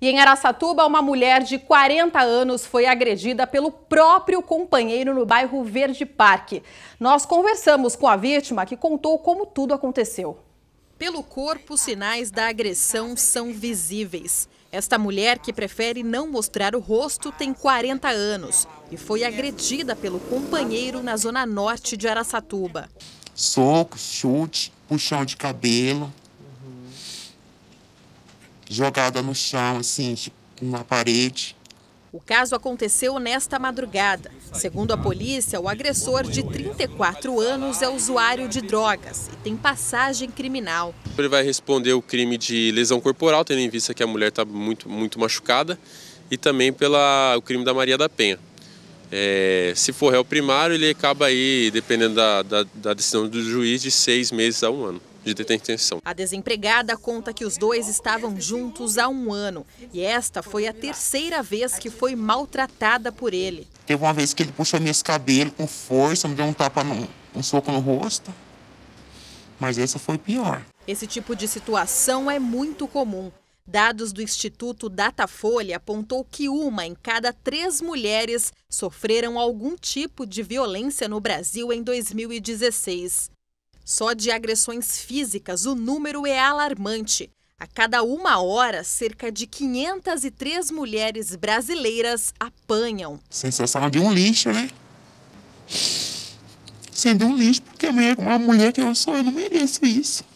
E em Araçatuba, uma mulher de 40 anos foi agredida pelo próprio companheiro no bairro Verde Parque. Nós conversamos com a vítima, que contou como tudo aconteceu. Pelo corpo, sinais da agressão são visíveis. Esta mulher, que prefere não mostrar o rosto, tem 40 anos e foi agredida pelo companheiro na zona norte de Araçatuba. Soco, chute, puxão de cabelo, jogada no chão, assim, tipo, na parede. O caso aconteceu nesta madrugada. Segundo a polícia, o agressor de 34 anos é usuário de drogas e tem passagem criminal. Ele vai responder o crime de lesão corporal, tendo em vista que a mulher está muito, muito machucada, e também pelo crime da Maria da Penha. É, se for réu primário, ele acaba aí, dependendo da, da, da decisão do juiz, de seis meses a um ano de detenção. A desempregada conta que os dois estavam juntos há um ano e esta foi a terceira vez que foi maltratada por ele. Teve uma vez que ele puxou meus cabelos com força, me deu um tapa, no, um soco no rosto, mas essa foi pior. Esse tipo de situação é muito comum. Dados do Instituto Datafolha apontou que uma em cada três mulheres sofreram algum tipo de violência no Brasil em 2016. Só de agressões físicas, o número é alarmante. A cada uma hora, cerca de 503 mulheres brasileiras apanham. Sensação de um lixo, né? Sendo um lixo, porque uma mulher que eu sou, eu não mereço isso.